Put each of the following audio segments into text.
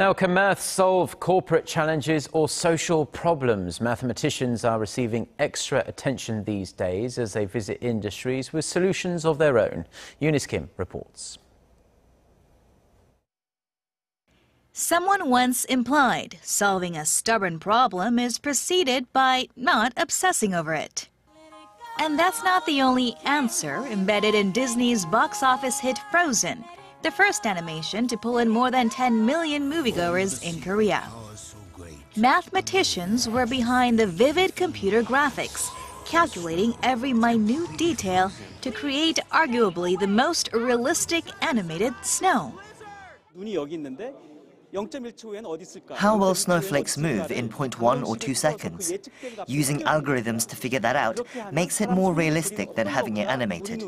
Now, can math solve corporate challenges or social problems? Mathematicians are receiving extra attention these days as they visit industries with solutions of their own. Eunice Kim reports. Someone once implied solving a stubborn problem is preceded by not obsessing over it. And that's not the only answer embedded in Disney's box office hit Frozen, the first animation to pull in more than 10 million moviegoers in Korea. Mathematicians were behind the vivid computer graphics, calculating every minute detail to create arguably the most realistic animated snow. How will snowflakes move in 0.1 or 2 seconds? Using algorithms to figure that out makes it more realistic than having it animated.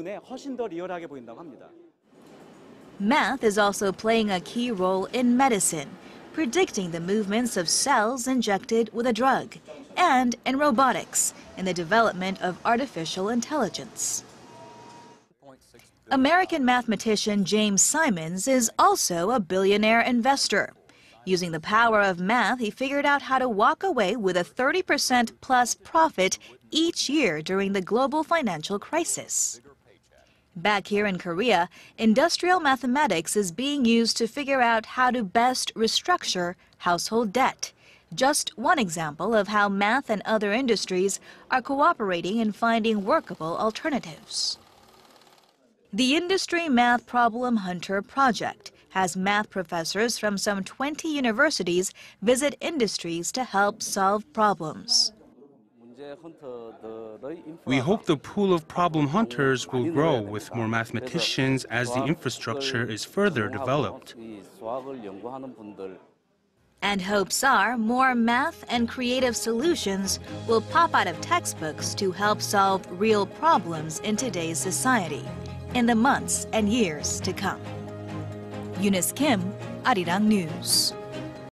Math is also playing a key role in medicine, predicting the movements of cells injected with a drug, and in robotics, in the development of artificial intelligence. American mathematician James Simons is also a billionaire investor. Using the power of math, he figured out how to walk away with a 30% plus profit each year during the global financial crisis. Back here in Korea, industrial mathematics is being used to figure out how to best restructure household debt. Just one example of how math and other industries are cooperating in finding workable alternatives. The Industry Math Problem Hunter Project has math professors from some 20 universities visit industries to help solve problems. We hope the pool of problem hunters will grow with more mathematicians as the infrastructure is further developed. And hopes are more math and creative solutions will pop out of textbooks to help solve real problems in today's society in the months and years to come. Eunice Kim, Arirang News.